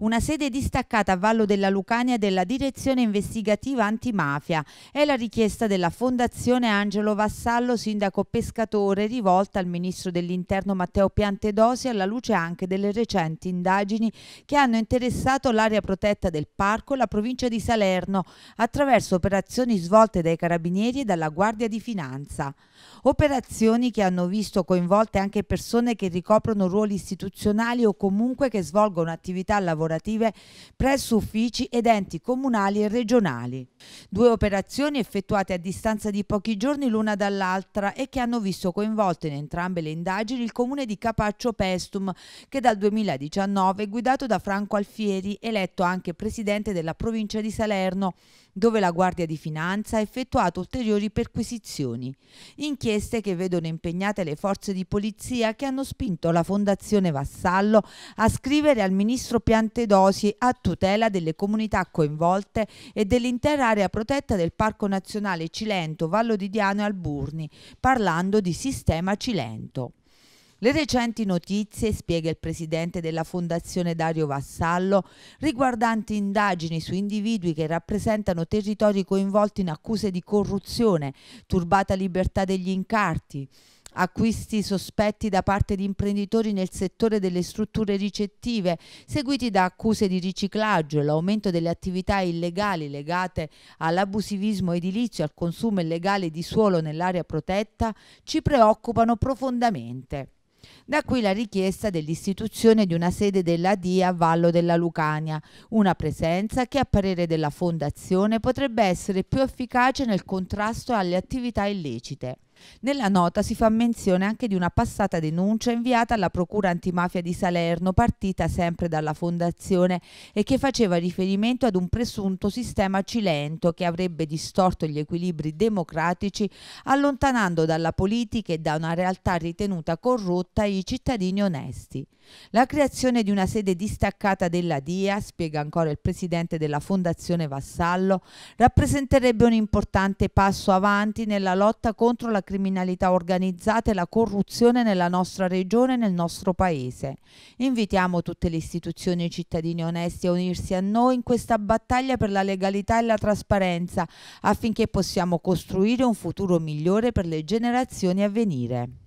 una sede distaccata a Vallo della Lucania della Direzione Investigativa Antimafia. È la richiesta della Fondazione Angelo Vassallo, sindaco pescatore, rivolta al ministro dell'Interno Matteo Piantedosi alla luce anche delle recenti indagini che hanno interessato l'area protetta del parco e la provincia di Salerno attraverso operazioni svolte dai carabinieri e dalla Guardia di Finanza. Operazioni che hanno visto coinvolte anche persone che ricoprono ruoli istituzionali o comunque che svolgono attività lavorative lavorative presso uffici ed enti comunali e regionali. Due operazioni effettuate a distanza di pochi giorni l'una dall'altra e che hanno visto coinvolte in entrambe le indagini il comune di Capaccio Pestum, che dal 2019 è guidato da Franco Alfieri, eletto anche presidente della provincia di Salerno, dove la Guardia di Finanza ha effettuato ulteriori perquisizioni, inchieste che vedono impegnate le forze di polizia che hanno spinto la Fondazione Vassallo a scrivere al ministro Piantedosi a tutela delle comunità coinvolte e dell'intera area protetta del Parco Nazionale Cilento, Vallo di Diano e Alburni, parlando di sistema Cilento. Le recenti notizie, spiega il presidente della Fondazione Dario Vassallo, riguardanti indagini su individui che rappresentano territori coinvolti in accuse di corruzione, turbata libertà degli incarti, acquisti sospetti da parte di imprenditori nel settore delle strutture ricettive, seguiti da accuse di riciclaggio e l'aumento delle attività illegali legate all'abusivismo edilizio e al consumo illegale di suolo nell'area protetta, ci preoccupano profondamente. Da qui la richiesta dell'istituzione di una sede della DIA a Vallo della Lucania, una presenza che a parere della Fondazione potrebbe essere più efficace nel contrasto alle attività illecite. Nella nota si fa menzione anche di una passata denuncia inviata alla Procura Antimafia di Salerno, partita sempre dalla Fondazione, e che faceva riferimento ad un presunto sistema cilento che avrebbe distorto gli equilibri democratici, allontanando dalla politica e da una realtà ritenuta corrotta i cittadini onesti. La creazione di una sede distaccata della DIA, spiega ancora il presidente della Fondazione Vassallo, rappresenterebbe un importante passo avanti nella lotta contro la criminalità organizzata e la corruzione nella nostra regione e nel nostro paese. Invitiamo tutte le istituzioni e i cittadini onesti a unirsi a noi in questa battaglia per la legalità e la trasparenza affinché possiamo costruire un futuro migliore per le generazioni a venire.